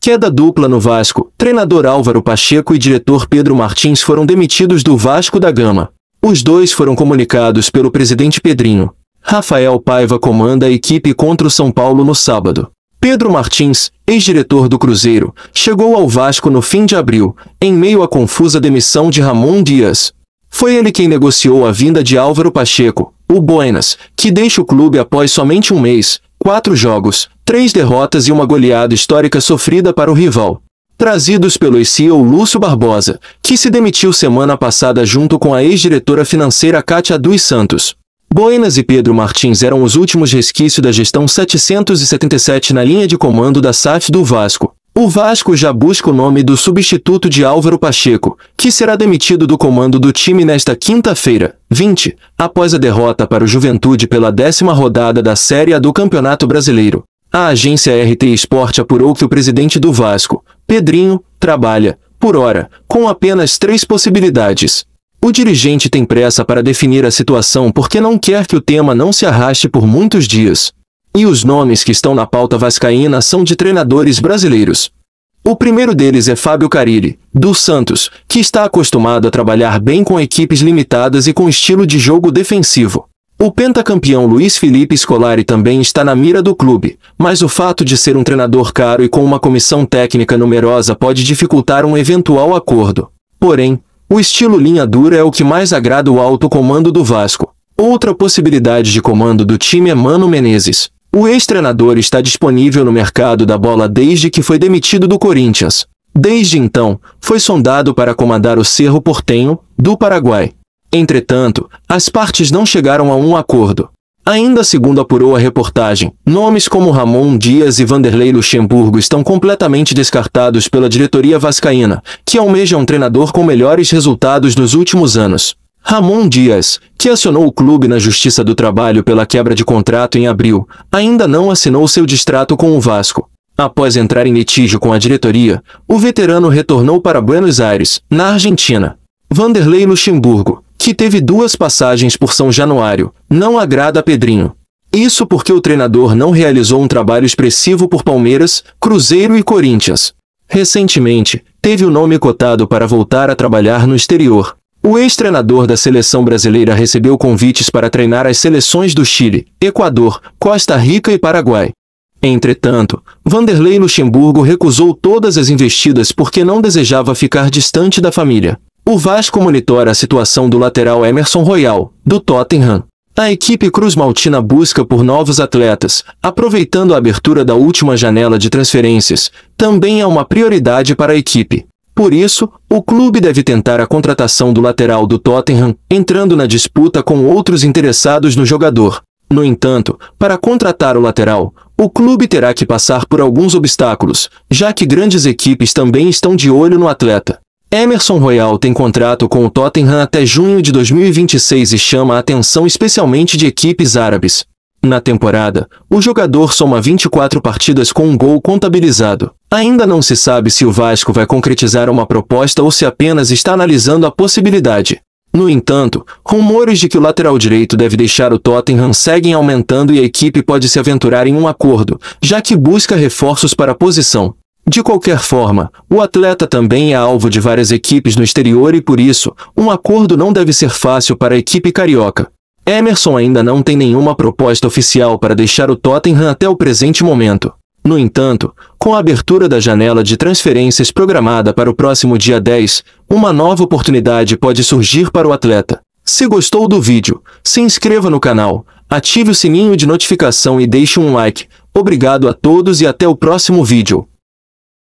Queda dupla no Vasco. Treinador Álvaro Pacheco e diretor Pedro Martins foram demitidos do Vasco da Gama. Os dois foram comunicados pelo presidente Pedrinho. Rafael Paiva comanda a equipe contra o São Paulo no sábado. Pedro Martins, ex-diretor do Cruzeiro, chegou ao Vasco no fim de abril, em meio à confusa demissão de Ramon Dias. Foi ele quem negociou a vinda de Álvaro Pacheco, o Buenas, que deixa o clube após somente um mês, quatro jogos, Três derrotas e uma goleada histórica sofrida para o rival. Trazidos pelo CEO Lúcio Barbosa, que se demitiu semana passada junto com a ex-diretora financeira Kátia dos Santos. Boenas e Pedro Martins eram os últimos resquícios da gestão 777 na linha de comando da SAF do Vasco. O Vasco já busca o nome do substituto de Álvaro Pacheco, que será demitido do comando do time nesta quinta-feira, 20, após a derrota para o Juventude pela décima rodada da Série A do Campeonato Brasileiro. A agência RT Sport apurou que o presidente do Vasco, Pedrinho, trabalha, por hora, com apenas três possibilidades. O dirigente tem pressa para definir a situação porque não quer que o tema não se arraste por muitos dias. E os nomes que estão na pauta vascaína são de treinadores brasileiros. O primeiro deles é Fábio Carilli, do Santos, que está acostumado a trabalhar bem com equipes limitadas e com estilo de jogo defensivo. O pentacampeão Luiz Felipe Scolari também está na mira do clube, mas o fato de ser um treinador caro e com uma comissão técnica numerosa pode dificultar um eventual acordo. Porém, o estilo linha dura é o que mais agrada o alto comando do Vasco. Outra possibilidade de comando do time é Mano Menezes. O ex-treinador está disponível no mercado da bola desde que foi demitido do Corinthians. Desde então, foi sondado para comandar o Cerro Portenho, do Paraguai. Entretanto, as partes não chegaram a um acordo. Ainda segundo apurou a reportagem, nomes como Ramon Dias e Vanderlei Luxemburgo estão completamente descartados pela diretoria vascaína, que almeja um treinador com melhores resultados nos últimos anos. Ramon Dias, que acionou o clube na Justiça do Trabalho pela quebra de contrato em abril, ainda não assinou seu distrato com o Vasco. Após entrar em litígio com a diretoria, o veterano retornou para Buenos Aires, na Argentina. Vanderlei Luxemburgo, que teve duas passagens por São Januário, não agrada a Pedrinho. Isso porque o treinador não realizou um trabalho expressivo por Palmeiras, Cruzeiro e Corinthians. Recentemente, teve o nome cotado para voltar a trabalhar no exterior. O ex-treinador da seleção brasileira recebeu convites para treinar as seleções do Chile, Equador, Costa Rica e Paraguai. Entretanto, Vanderlei Luxemburgo recusou todas as investidas porque não desejava ficar distante da família. O Vasco monitora a situação do lateral Emerson Royal, do Tottenham. A equipe Cruz Maltina busca por novos atletas, aproveitando a abertura da última janela de transferências, também é uma prioridade para a equipe. Por isso, o clube deve tentar a contratação do lateral do Tottenham, entrando na disputa com outros interessados no jogador. No entanto, para contratar o lateral, o clube terá que passar por alguns obstáculos, já que grandes equipes também estão de olho no atleta. Emerson Royal tem contrato com o Tottenham até junho de 2026 e chama a atenção especialmente de equipes árabes. Na temporada, o jogador soma 24 partidas com um gol contabilizado. Ainda não se sabe se o Vasco vai concretizar uma proposta ou se apenas está analisando a possibilidade. No entanto, rumores de que o lateral direito deve deixar o Tottenham seguem aumentando e a equipe pode se aventurar em um acordo, já que busca reforços para a posição. De qualquer forma, o atleta também é alvo de várias equipes no exterior e por isso, um acordo não deve ser fácil para a equipe carioca. Emerson ainda não tem nenhuma proposta oficial para deixar o Tottenham até o presente momento. No entanto, com a abertura da janela de transferências programada para o próximo dia 10, uma nova oportunidade pode surgir para o atleta. Se gostou do vídeo, se inscreva no canal, ative o sininho de notificação e deixe um like. Obrigado a todos e até o próximo vídeo.